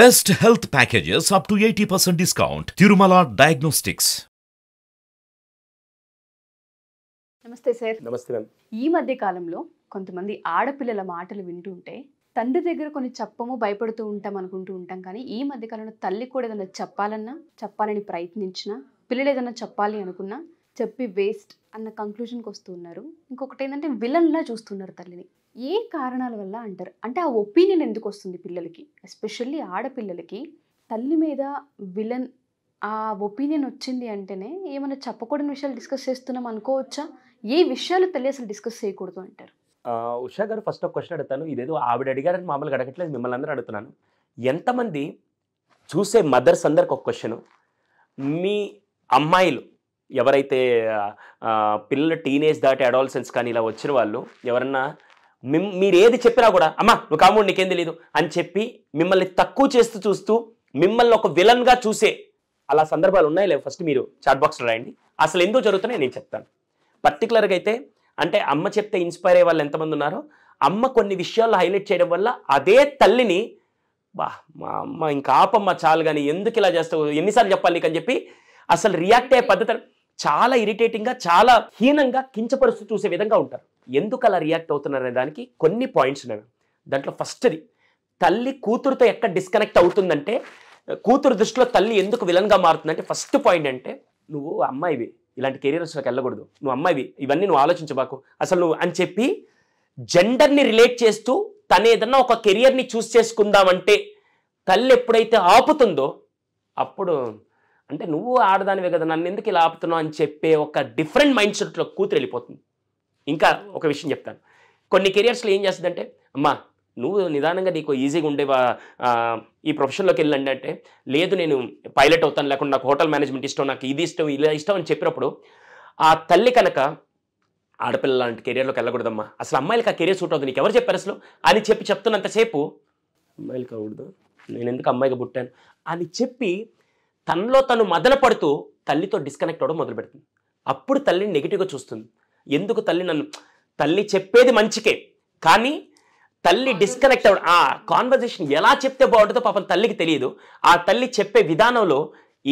Best health packages up to eighty percent discount Tirumala diagnostics నమస్తే sir నమస్తే ma'am ఈ మధ్య కాలంలో కొంతమంది ఆడపిల్లల మాటలు వింటూ ఉంటే తండ్రి దగ్గర కొన్ని చెప్పము భయపడుతూ ఉంటాం అనుకుంటూ ఉంటాం కానీ ఈ మధ్యకాలంలో తల్లి కూడా ఏదైనా చెప్పాలన్నా చెప్పాలని ప్రయత్నించినా పిల్లలు ఏదైనా చెప్పాలి అనుకున్నా చెప్పి వేస్ట్ అన్న కంక్లూషన్కి వస్తూ ఉన్నారు ఇంకొకటి ఏంటంటే విలన్లా చూస్తున్నారు తల్లిని ఏ కారణాల వల్ల అంటారు అంటే ఆ ఒపీనియన్ ఎందుకు వస్తుంది పిల్లలకి ఎస్పెషల్లీ ఆడపిల్లలకి తల్లి మీద విలన్ ఆ ఒపీనియన్ వచ్చింది అంటేనే ఏమైనా చెప్పకూడని విషయాలు డిస్కస్ చేస్తున్నాం అనుకోవచ్చా ఏ విషయాలు తల్లి అసలు డిస్కస్ చేయకూడదు అంటారు ఉషా గారు ఫస్ట్ ఒక క్వశ్చన్ అడుగుతాను ఇదేదో ఆవిడ అడిగారని మామూలుగా అడగట్లేదు మిమ్మల్ని అందరూ అడుగుతున్నాను ఎంతమంది చూసే మదర్స్ అందరికి ఒక క్వశ్చన్ మీ అమ్మాయిలు ఎవరైతే పిల్లలు టీనేజ్ దాటి అడాల్సెన్స్ కానీ ఇలా వచ్చిన వాళ్ళు ఎవరన్నా మిమ్ మీరు ఏది చెప్పినా కూడా అమ్మా నువ్వు కాముడు నీకేం తెలియదు అని చెప్పి మిమ్మల్ని తక్కువ చేస్తూ చూస్తూ మిమ్మల్ని ఒక విలన్గా చూసే అలా సందర్భాలు ఉన్నాయి లేవు ఫస్ట్ మీరు చాట్ బాక్స్లో రాయండి అసలు ఎందుకు జరుగుతున్నాయి నేను చెప్తాను పర్టికులర్గా అయితే అంటే అమ్మ చెప్తే ఇన్స్పైర్ అయ్యే వాళ్ళు ఎంతమంది ఉన్నారో అమ్మ కొన్ని విషయాల్లో హైలైట్ చేయడం వల్ల అదే తల్లిని బా మా అమ్మ ఇంకా ఆపమ్మ చాలు కానీ ఎందుకు ఇలా చేస్తావు ఎన్నిసార్లు చెప్పాలి నీకని చెప్పి అసలు రియాక్ట్ అయ్యే పద్ధతి చాలా ఇరిటేటింగ్గా చాలా హీనంగా కించపరుస్తూ చూసే విధంగా ఉంటారు ఎందుకు అలా రియాక్ట్ అవుతున్నారనే దానికి కొన్ని పాయింట్స్ ఉన్నాయి దాంట్లో ఫస్ట్ది తల్లి కూతురుతో ఎక్కడ డిస్కనెక్ట్ అవుతుందంటే కూతురు దృష్టిలో తల్లి ఎందుకు విలన్గా మారుతుందంటే ఫస్ట్ పాయింట్ అంటే నువ్వు అమ్మాయివి ఇలాంటి కెరీర్స్లోకి వెళ్ళకూడదు నువ్వు అమ్మాయివి ఇవన్నీ నువ్వు ఆలోచించబాకు అసలు నువ్వు అని చెప్పి జెండర్ని రిలేట్ చేస్తూ తన ఏదన్నా ఒక కెరియర్ని చూస్ చేసుకుందామంటే తల్లి ఎప్పుడైతే ఆపుతుందో అప్పుడు అంటే నువ్వు ఆడదానివే కదా నన్ను ఎందుకు ఇలా ఆపుతున్నావు అని చెప్పే ఒక డిఫరెంట్ మైండ్ సెట్లో కూతురు వెళ్ళిపోతుంది ఇంకా ఒక విషయం చెప్తాను కొన్ని కెరియర్స్లో ఏం చేస్తుందంటే అమ్మా నువ్వు నిదానంగా నీకు ఈజీగా ఉండే ఈ ప్రొఫెషన్లోకి వెళ్ళండి అంటే లేదు నేను పైలట్ అవుతాను లేకుండా నాకు హోటల్ మేనేజ్మెంట్ ఇష్టం నాకు ఇది ఇష్టం ఇలా ఇష్టం అని చెప్పినప్పుడు ఆ తల్లి కనుక ఆడపిల్ల లాంటి కెరియర్లోకి వెళ్ళకూడదమ్మా అసలు అమ్మాయిలకి ఆ కెరియర్ సూట్ అవుతుంది నీకు ఎవరు చెప్పారు అసలు అని చెప్పి చెప్తున్నంతసేపు అమ్మాయిలకి అవడదు నేను ఎందుకు అమ్మాయిగా పుట్టాను అని చెప్పి తనలో తను మదనపడుతూ పడుతూ తల్లితో డిస్కనెక్ట్ అవ్వడం మొదలు పెడుతుంది అప్పుడు తల్లిని నెగిటివ్గా చూస్తుంది ఎందుకు తల్లి నన్ను తల్లి చెప్పేది మంచికే కానీ తల్లి డిస్కనెక్ట్ అవ్వడం ఆ కాన్వర్జేషన్ ఎలా చెప్తే బాగుంటుందో పాపం తల్లికి తెలియదు ఆ తల్లి చెప్పే విధానంలో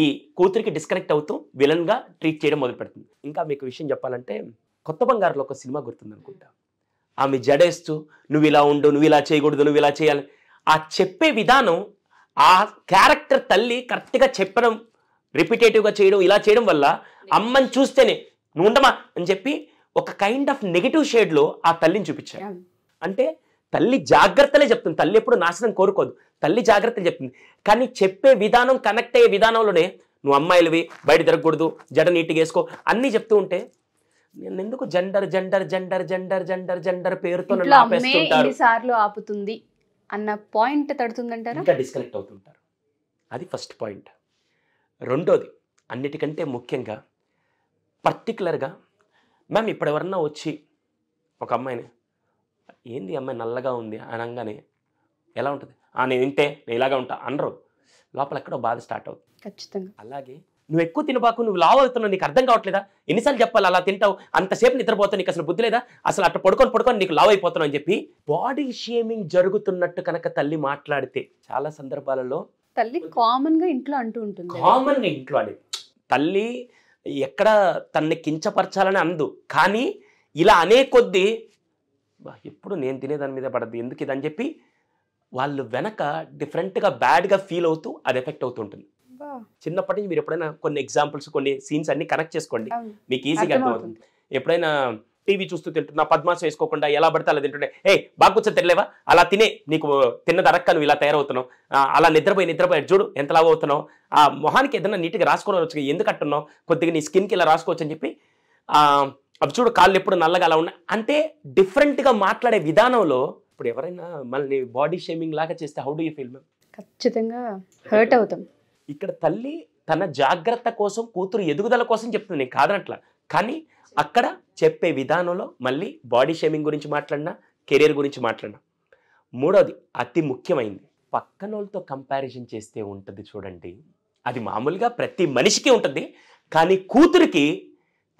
ఈ కూతురికి డిస్కనెక్ట్ అవుతూ విలన్గా ట్రీట్ చేయడం మొదలు పెడుతుంది ఇంకా మీకు విషయం చెప్పాలంటే కొత్త బంగారులో ఒక సినిమా గుర్తుంది అనుకుంటా ఆమె జడేస్తూ నువ్వు ఇలా ఉండు నువ్వు ఇలా చేయకూడదు నువ్వు ఇలా చేయాలి ఆ చెప్పే విధానం ఆ క్యారెక్టర్ తల్లి కరెక్ట్గా చెప్పడం రిపిటేటివ్గా చేయడం ఇలా చేయడం వల్ల అమ్మని చూస్తేనే నువ్వు ఉండమా అని చెప్పి ఒక కైండ్ ఆఫ్ నెగిటివ్ షేడ్లో ఆ తల్లిని చూపించాడు అంటే తల్లి జాగ్రత్తలే చెప్తుంది తల్లి ఎప్పుడు నాశనం కోరుకోదు తల్లి జాగ్రత్తలు చెప్తుంది కానీ చెప్పే విధానం కనెక్ట్ అయ్యే విధానంలోనే నువ్వు అమ్మాయిలువి బయట తిరగకూడదు జడ నీట్గా వేసుకో అన్నీ చెప్తూ ఉంటే నేను ఎందుకు gender gender gender gender gender gender పేరుతో ఆపుతుంది అన్న పాయింట్ తడుతుందంటారు ఇంకా డిస్కనెక్ట్ అవుతుంటారు అది ఫస్ట్ పాయింట్ రెండోది అన్నిటికంటే ముఖ్యంగా పర్టికులర్గా మ్యామ్ ఇప్పుడు ఎవరన్నా వచ్చి ఒక అమ్మాయిని ఏంది అమ్మాయి నల్లగా ఉంది అనగానే ఎలా ఉంటుంది నేను వింటే నేను ఇలాగా ఉంటా అనరు లోపల ఎక్కడో బాధ స్టార్ట్ అవుతుంది ఖచ్చితంగా అలాగే నువ్వు ఎక్కువ తినబాకు నువ్వు లావు అవుతున్నావు నీకు అర్థం కావట్లేదా ఎన్నిసార్లు చెప్పాలి అలా తింటావు అంతసేపు నిద్రపోతావు నీకు అసలు బుద్ధి లేదా అసలు అట్లా పడుకొని పడుకొని నీకు లావు అయిపోతున్నావు అని చెప్పి బాడీ షేమింగ్ జరుగుతున్నట్టు కనుక తల్లి మాట్లాడితే చాలా సందర్భాలలో తల్లి కామన్గా ఇంట్లో అంటూ ఉంటుంది కామన్గా ఇంట్లో అని తల్లి ఎక్కడ తన్ని కించపరచాలని అందు కానీ ఇలా అనే కొద్దీ ఎప్పుడు నేను తినేదాని మీద పడద్దు ఎందుకు ఇదని చెప్పి వాళ్ళు వెనక డిఫరెంట్గా బ్యాడ్గా ఫీల్ అవుతూ అది ఎఫెక్ట్ అవుతుంటుంది చిన్నప్పటి నుంచి మీరు ఎప్పుడైనా కొన్ని ఎగ్జాంపుల్స్ కొన్ని సీన్స్ అన్ని కనెక్ట్ చేసుకోండి మీకు ఈజీగా అర్థమవుతుంది ఎప్పుడైనా టీవీ చూస్తూ తింటున్నా పద్మాసం వేసుకోకుండా ఎలా పడితే అలా తింటుంటే ఏ బాగుచ్చ తినలేవా అలా తినే నీకు తిన్న దరక్క నువ్వు ఇలా తయారవుతున్నావు అలా నిద్రపోయి నిద్రపోయి చూడు ఎంత లావు అవుతున్నావు ఆ మొహానికి ఏదైనా నీట్గా రాసుకోవడం వచ్చు ఎందుకు అంటున్నావు కొద్దిగా నీ స్కిన్కి ఇలా రాసుకోవచ్చు అని చెప్పి అవి చూడు కాళ్ళు ఎప్పుడు నల్లగా అలా ఉన్నాయి అంటే డిఫరెంట్గా మాట్లాడే విధానంలో ఇప్పుడు ఎవరైనా మళ్ళీ బాడీ షేమింగ్ లాగా చేస్తే how do you feel ma'am ఖచ్చితంగా హర్ట్ అవుతాం ఇక్కడ తల్లి తన జాగ్రత్త కోసం కూతురు ఎదుగుదల కోసం చెప్తుంది నేను కాదనట్లా కానీ అక్కడ చెప్పే విధానంలో మళ్ళీ బాడీ షేమింగ్ గురించి మాట్లాడినా కెరీర్ గురించి మాట్లాడినా మూడోది అతి ముఖ్యమైంది పక్కన వాళ్ళతో కంపారిజన్ చేస్తే ఉంటుంది చూడండి అది మామూలుగా ప్రతి మనిషికి ఉంటుంది కానీ కూతురికి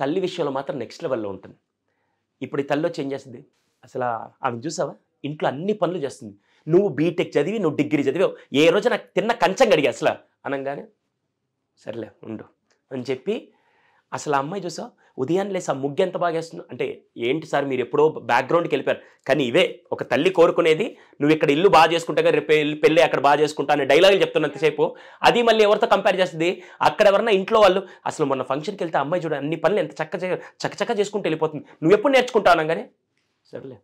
తల్లి విషయంలో మాత్రం నెక్స్ట్ లెవెల్లో ఉంటుంది ఇప్పుడు ఈ తల్లిలో చేంజ్ చేస్తుంది అసలు ఆమె చూసావా ఇంట్లో అన్ని పనులు చేస్తుంది నువ్వు బీటెక్ చదివి నువ్వు డిగ్రీ చదివావు ఏ రోజు నాకు తిన్న కంచం గడిగా అసలు అనగానే సర్లే ఉండు అని చెప్పి అసలు ఆ అమ్మాయి చూసా ఉదయాన్నే లేసి ఆ ముగ్గు ఎంత బాగా వేస్తుంది అంటే ఏంటి సార్ మీరు ఎప్పుడో బ్యాక్గ్రౌండ్కి వెళ్ళిపోయారు కానీ ఇవే ఒక తల్లి కోరుకునేది నువ్వు ఇక్కడ ఇల్లు బాగా చేసుకుంటా రేపు పెళ్ళి అక్కడ బాగా చేసుకుంటా అనే డైలాగులు చెప్తున్నంతసేపు అది మళ్ళీ ఎవరితో కంపేర్ చేస్తుంది అక్కడ ఎవరన్నా ఇంట్లో వాళ్ళు అసలు మొన్న ఫంక్షన్కి వెళ్తే అమ్మాయి చూడ అన్ని పనులు ఎంత చక్క చక్క చేసుకుంటూ వెళ్ళిపోతుంది నువ్వు ఎప్పుడు నేర్చుకుంటా అనగానే సర్లే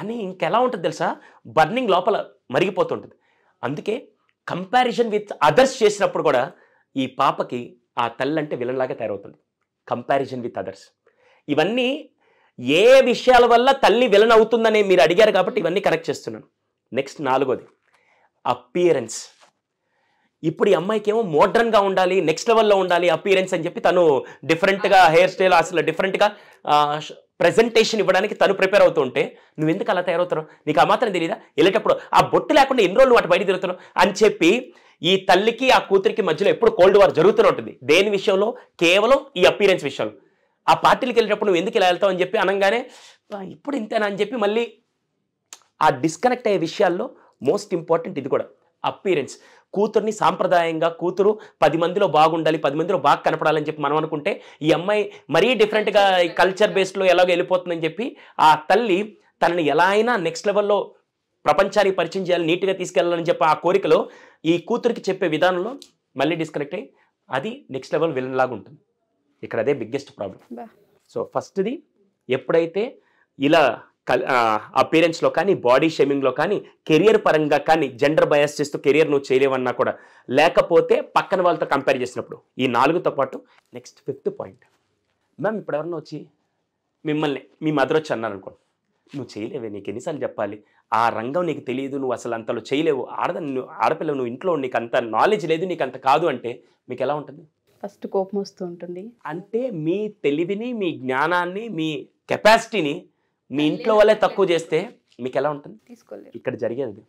అని ఇంకెలా ఉంటుంది తెలుసా బర్నింగ్ లోపల మరిగిపోతుంటుంది అందుకే కంపారిజన్ విత్ అదర్స్ చేసినప్పుడు కూడా ఈ పాపకి ఆ తల్లి అంటే విలన్లాగా తయారవుతుంది కంపారిజన్ విత్ అదర్స్ ఇవన్నీ ఏ విషయాల వల్ల తల్లి విలన్ అవుతుందని మీరు అడిగారు కాబట్టి ఇవన్నీ కరెక్ట్ చేస్తున్నాను నెక్స్ట్ నాలుగోది అపియరెన్స్ ఇప్పుడు ఈ అమ్మాయికి ఏమో మోడ్రన్గా ఉండాలి నెక్స్ట్ లెవెల్లో ఉండాలి అపియరెన్స్ అని చెప్పి తను డిఫరెంట్గా హెయిర్ స్టైల్ అసలు డిఫరెంట్గా ప్రజెంటేషన్ ఇవ్వడానికి తను ప్రిపేర్ అవుతుంటే నువ్వు ఎందుకు అలా తయారవుతున్నావు నీకు ఆ మాత్రం తెలియదా వెళ్ళేటప్పుడు ఆ బొట్టు లేకుండా ఎన్ని రోజులు వాటి బయట తిరుగుతున్నావు అని చెప్పి ఈ తల్లికి ఆ కూతురికి మధ్యలో ఎప్పుడు కోల్డ్ వార్ జరుగుతూనే ఉంటుంది దేని విషయంలో కేవలం ఈ అపీరెన్స్ విషయంలో ఆ పార్టీలకు వెళ్ళేటప్పుడు నువ్వు ఎందుకు ఇలా వెళ్తావు అని చెప్పి అనగానే ఇప్పుడు ఇంతేనా అని చెప్పి మళ్ళీ ఆ డిస్కనెక్ట్ అయ్యే విషయాల్లో మోస్ట్ ఇంపార్టెంట్ ఇది కూడా అపీరెన్స్ కూతుర్ని సాంప్రదాయంగా కూతురు పది మందిలో బాగుండాలి పది మందిలో బాగా కనపడాలని చెప్పి మనం అనుకుంటే ఈ అమ్మాయి మరీ డిఫరెంట్గా కల్చర్ బేస్డ్లో ఎలాగో వెళ్ళిపోతుందని చెప్పి ఆ తల్లి తనని ఎలా అయినా నెక్స్ట్ లెవెల్లో ప్రపంచాన్ని పరిచయం చేయాలి నీట్గా తీసుకెళ్ళాలని చెప్పి ఆ కోరికలో ఈ కూతురికి చెప్పే విధానంలో మళ్ళీ డిస్కనెక్ట్ అయ్యి అది నెక్స్ట్ లెవెల్ విలన్ లాగా ఉంటుంది ఇక్కడ అదే బిగ్గెస్ట్ ప్రాబ్లం సో ఫస్ట్ది ఎప్పుడైతే ఇలా అపీరెన్స్లో కానీ బాడీ షేమింగ్లో కానీ కెరియర్ పరంగా కానీ జెండర్ బయాస్ చేస్తూ కెరియర్ నువ్వు చేయలేవన్నా కూడా లేకపోతే పక్కన వాళ్ళతో కంపేర్ చేసినప్పుడు ఈ నాలుగుతో పాటు నెక్స్ట్ ఫిఫ్త్ పాయింట్ మ్యామ్ ఇప్పుడు ఎవరన్నా వచ్చి మిమ్మల్ని మీ మదర్ వచ్చి అన్నారనుకోండి నువ్వు చేయలేవే నీకు ఎన్నిసార్లు చెప్పాలి ఆ రంగం నీకు తెలియదు నువ్వు అసలు అంతలో చేయలేవు ఆడద నువ్వు ఆడపిల్ల నువ్వు ఇంట్లో నీకు అంత నాలెడ్జ్ లేదు నీకు అంత కాదు అంటే మీకు ఎలా ఉంటుంది ఫస్ట్ కోపం వస్తూ ఉంటుంది అంటే మీ తెలివిని మీ జ్ఞానాన్ని మీ కెపాసిటీని మీ ఇంట్లో వల్లే తక్కువ చేస్తే మీకు ఎలా ఉంటుంది తీసుకోలేదు ఇక్కడ జరిగేది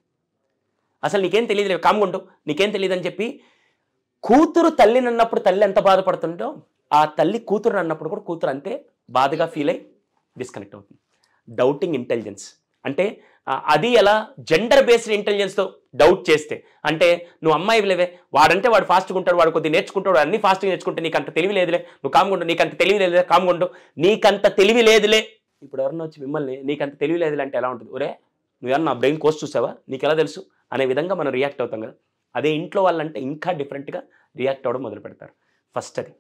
అసలు నీకేం తెలియదు లేవు కామ్గుండు నీకేం తెలియదు అని చెప్పి కూతురు తల్లిని అన్నప్పుడు తల్లి ఎంత బాధపడుతుందో ఆ తల్లి కూతురు అన్నప్పుడు కూడా కూతురు అంతే బాధగా ఫీల్ అయి డిస్కనెక్ట్ అవుతుంది డౌటింగ్ ఇంటెలిజెన్స్ అంటే అది ఎలా జెండర్ బేస్డ్ ఇంటెలిజెన్స్తో డౌట్ చేస్తే అంటే నువ్వు అమ్మాయి లేవే వాడంటే వాడు ఫాస్ట్గా ఉంటాడు వాడు కొద్దిగా నేర్చుకుంటాడు అన్ని ఫాస్ట్గా నేర్చుకుంటే అంత తెలివి లేదులే నువ్వు కామ్గుండు అంత తెలివి లేదులే కామ్గుండు నీకంత తెలివి లేదులే ఇప్పుడు ఎవరన్నా వచ్చి మిమ్మల్ని నీకు అంత తెలియలేదు అంటే ఎలా ఉంటుంది ఒరే నువ్వేమన్నా నా బ్రెయిన్ కోర్స్ చూసావా నీకు ఎలా తెలుసు అనే విధంగా మనం రియాక్ట్ అవుతాం కదా అదే ఇంట్లో వాళ్ళంటే ఇంకా డిఫరెంట్గా రియాక్ట్ అవ్వడం మొదలు పెడతారు ఫస్ట్ అది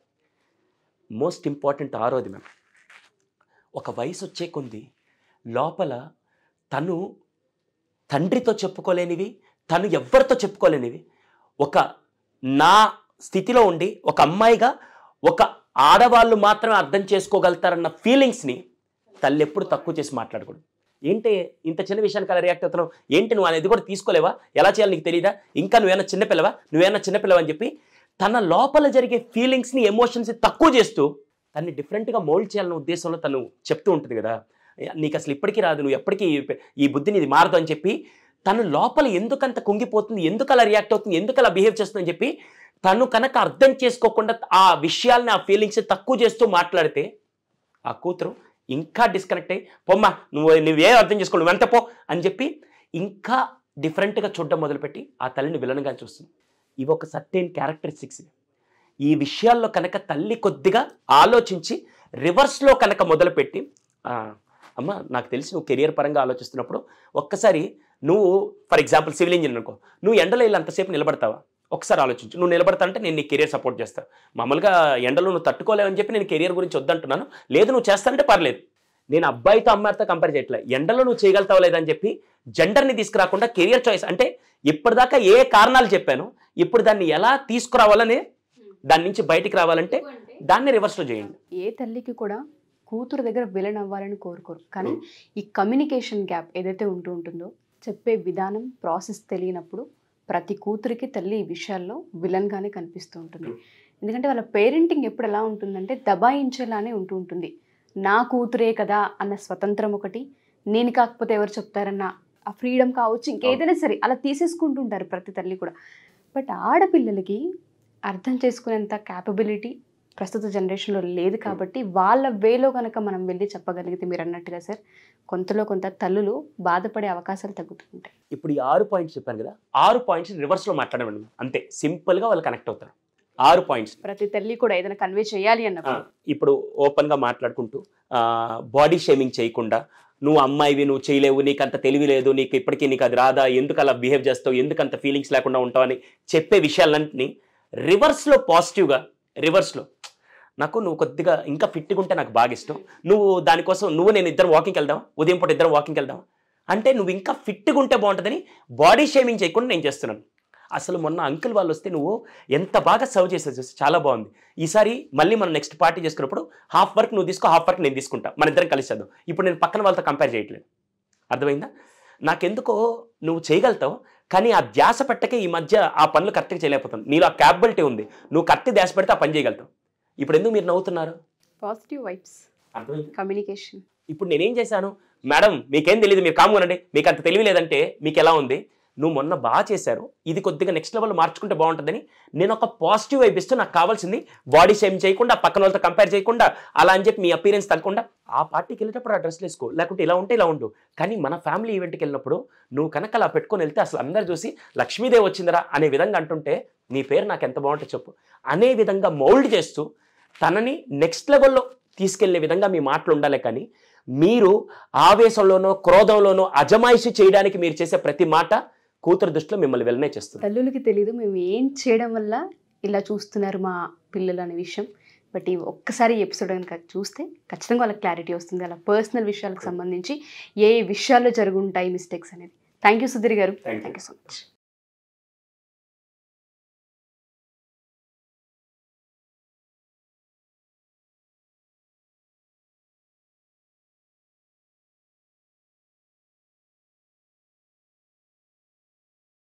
మోస్ట్ ఇంపార్టెంట్ ఆరోది మ్యామ్ ఒక వయసు వచ్చే కొంది లోపల తను తండ్రితో చెప్పుకోలేనివి తను ఎవ్వరితో చెప్పుకోలేనివి ఒక నా స్థితిలో ఉండి ఒక అమ్మాయిగా ఒక ఆడవాళ్ళు మాత్రమే అర్థం చేసుకోగలుగుతారన్న ఫీలింగ్స్ని తల్లి ఎప్పుడు తక్కువ చేసి మాట్లాడకూడదు ఏంటి ఇంత చిన్న విషయానికి అలా రియాక్ట్ అవుతున్నావు ఏంటి నువ్వు అనేది కూడా తీసుకోలేవా ఎలా చేయాలి నీకు తెలియదా ఇంకా నువ్వేనా చిన్నపిల్లవా నువ్వేనా చిన్నపిల్లవా అని చెప్పి తన లోపల జరిగే ఫీలింగ్స్ని ఎమోషన్స్ని తక్కువ చేస్తూ తన్ని డిఫరెంట్గా మోల్డ్ చేయాలన్న ఉద్దేశంలో తను చెప్తూ ఉంటుంది కదా నీకు అసలు ఇప్పటికీ రాదు నువ్వు ఎప్పటికీ ఈ బుద్ధిని ఇది మారదు అని చెప్పి తను లోపల ఎందుకంత కుంగిపోతుంది ఎందుకు అలా రియాక్ట్ అవుతుంది ఎందుకు అలా బిహేవ్ చేస్తుంది అని చెప్పి తను కనుక అర్థం చేసుకోకుండా ఆ విషయాల్ని ఆ ఫీలింగ్స్ని తక్కువ చేస్తూ మాట్లాడితే ఆ కూతురు ఇంకా డిస్కనెక్ట్ అయ్యి పొమ్మా నువ్వు నువ్వే అర్థం చేసుకో నువ్వు వెంటపో పో అని చెప్పి ఇంకా డిఫరెంట్గా చూడడం మొదలుపెట్టి ఆ తల్లిని విలన్గా చూస్తుంది ఇవి ఒక సర్టెన్ క్యారెక్టరిస్టిక్స్ ఈ విషయాల్లో కనుక తల్లి కొద్దిగా ఆలోచించి రివర్స్లో కనుక మొదలుపెట్టి అమ్మ నాకు తెలిసి నువ్వు కెరియర్ పరంగా ఆలోచిస్తున్నప్పుడు ఒక్కసారి నువ్వు ఫర్ ఎగ్జాంపుల్ సివిల్ ఇంజనీర్ అనుకో నువ్వు ఎండలో వెళ్ళి అంతసేపు నిలబడతావా ఒకసారి ఆలోచించు నువ్వు నిలబడతానంటే నేను నీ కెరియర్ సపోర్ట్ చేస్తాను మామూలుగా ఎండలో నువ్వు తట్టుకోలేవని చెప్పి నేను కెరియర్ గురించి వద్దంటున్నాను లేదు నువ్వు చేస్తానంటే పర్లేదు నేను అబ్బాయితో అమ్మాయితో కంపేర్ చేయట్లే ఎండలో నువ్వు చేయగలుగుతావు లేదని చెప్పి జెండర్ని తీసుకురాకుండా కెరియర్ చాయిస్ అంటే ఇప్పటిదాకా ఏ కారణాలు చెప్పాను ఇప్పుడు దాన్ని ఎలా తీసుకురావాలని దాని నుంచి బయటికి రావాలంటే దాన్ని రివర్స్లో చేయండి ఏ తల్లికి కూడా కూతురు దగ్గర విలన్ అవ్వాలని కోరుకోరు కానీ ఈ కమ్యూనికేషన్ గ్యాప్ ఏదైతే ఉంటూ ఉంటుందో చెప్పే విధానం ప్రాసెస్ తెలియనప్పుడు ప్రతి కూతురికి తల్లి ఈ విషయాల్లో విలన్గానే కనిపిస్తూ ఉంటుంది hmm. ఎందుకంటే వాళ్ళ పేరెంటింగ్ ఎప్పుడు ఎలా ఉంటుందంటే దబాయించేలానే ఉంటూ ఉంటుంది నా కూతురే కదా అన్న స్వతంత్రం ఒకటి నేను కాకపోతే ఎవరు చెప్తారన్న ఆ ఫ్రీడమ్ కావచ్చు ఇంకేదైనా సరే అలా తీసేసుకుంటుంటారు ప్రతి తల్లి కూడా బట్ ఆడపిల్లలకి అర్థం చేసుకునేంత క్యాపబిలిటీ ప్రస్తుత జనరేషన్లో లేదు కాబట్టి వాళ్ళ వేలో కనుక మనం వెళ్ళి చెప్పగలిగితే మీరు అన్నట్టుగా సార్ కొంతలో కొంత తల్లులు బాధపడే అవకాశాలు తగ్గుతుంటాయి ఇప్పుడు ఈ ఆరు పాయింట్స్ చెప్పాను కదా ఆరు పాయింట్స్ రివర్స్లో మాట్లాడమండి అంతే సింపుల్గా వాళ్ళు కనెక్ట్ అవుతారు ఆరు పాయింట్స్ ప్రతి తల్లి కూడా ఏదైనా కన్వే చేయాలి అన్న ఇప్పుడు ఓపెన్గా మాట్లాడుకుంటూ బాడీ షేమింగ్ చేయకుండా నువ్వు అమ్మాయివి నువ్వు చేయలేవు నీకు అంత తెలివి లేదు నీకు ఇప్పటికీ నీకు అది రాదా ఎందుకు అలా బిహేవ్ చేస్తావు ఎందుకు అంత ఫీలింగ్స్ లేకుండా ఉంటావు అని చెప్పే విషయాలన్నింటినీ రివర్స్లో పాజిటివ్గా రివర్స్లో నాకు నువ్వు కొద్దిగా ఇంకా ఫిట్గా ఉంటే నాకు బాగా ఇష్టం నువ్వు దానికోసం నువ్వు నేను ఇద్దరు వాకింగ్కి వెళ్దాం ఉదయం పూట ఇద్దరు వాకింగ్కి వెళ్దాం అంటే నువ్వు ఇంకా ఫిట్గా ఉంటే బాగుంటుందని బాడీ షేమింగ్ చేయకుండా నేను చేస్తున్నాను అసలు మొన్న అంకుల్ వాళ్ళు వస్తే నువ్వు ఎంత బాగా సర్వ్ చేసేది చాలా బాగుంది ఈసారి మళ్ళీ మనం నెక్స్ట్ పార్టీ చేసుకున్నప్పుడు హాఫ్ వర్క్ నువ్వు తీసుకో హాఫ్ వర్క్ నేను తీసుకుంటా మన ఇద్దరం కలిసి ఇప్పుడు నేను పక్కన వాళ్ళతో కంపేర్ చేయట్లేదు అర్థమైందా నాకెందుకో నువ్వు చేయగలుగుతావు కానీ ఆ ధ్యాస పెట్టకే ఈ మధ్య ఆ పనులు కరెక్ట్గా చేయలేకపోతాను నీలో ఆ క్యాపబిలిటీ ఉంది నువ్వు కరెక్ట్ ధ్యాస పెడితే ఆ పని చేయగలుగుతావు ఇప్పుడు ఎందుకు మీరు నవ్వుతున్నారు పాజిటివ్ వైబ్స్ కమ్యూనికేషన్ ఇప్పుడు నేనేం చేశాను మేడం మీకేం తెలియదు మీరు కొనండి మీకు అంత తెలివి లేదంటే మీకు ఎలా ఉంది నువ్వు మొన్న బాగా చేశారు ఇది కొద్దిగా నెక్స్ట్ లెవెల్ మార్చుకుంటే బాగుంటుందని నేను ఒక పాజిటివ్ వైబ్ ఇస్తూ నాకు కావాల్సింది బాడీ షేమ్ చేయకుండా పక్కన వాళ్ళతో కంపేర్ చేయకుండా అలా అని చెప్పి మీ అపీరెన్స్ తగ్గకుండా ఆ పార్టీకి వెళ్ళేటప్పుడు ఆ డ్రెస్లు వేసుకో లేకుంటే ఇలా ఉంటే ఇలా ఉండు కానీ మన ఫ్యామిలీ ఈవెంట్కి వెళ్ళినప్పుడు నువ్వు కనుక అలా పెట్టుకొని వెళ్తే అసలు అందరు చూసి లక్ష్మీదేవి వచ్చిందిరా అనే విధంగా అంటుంటే నీ పేరు నాకు ఎంత బాగుంటుంది చెప్పు అనే విధంగా మౌల్డ్ చేస్తూ తనని నెక్స్ట్ లెవెల్లో తీసుకెళ్లే విధంగా మీ మాటలు ఉండాలి కానీ మీరు ఆవేశంలోనో క్రోధంలోనో అజమాయిషి చేయడానికి మీరు చేసే ప్రతి మాట కూతురు దృష్టిలో మిమ్మల్ని వెళ్ళనే చేస్తుంది తల్లులకి తెలియదు మేము ఏం చేయడం వల్ల ఇలా చూస్తున్నారు మా పిల్లలు అనే విషయం బట్ ఈ ఒక్కసారి ఎపిసోడ్ కనుక చూస్తే ఖచ్చితంగా వాళ్ళకి క్లారిటీ వస్తుంది అలా పర్సనల్ విషయాలకు సంబంధించి ఏ విషయాల్లో జరుగుంటాయి మిస్టేక్స్ అనేది థ్యాంక్ యూ సుధీర్ గారు థ్యాంక్ యూ సో మచ్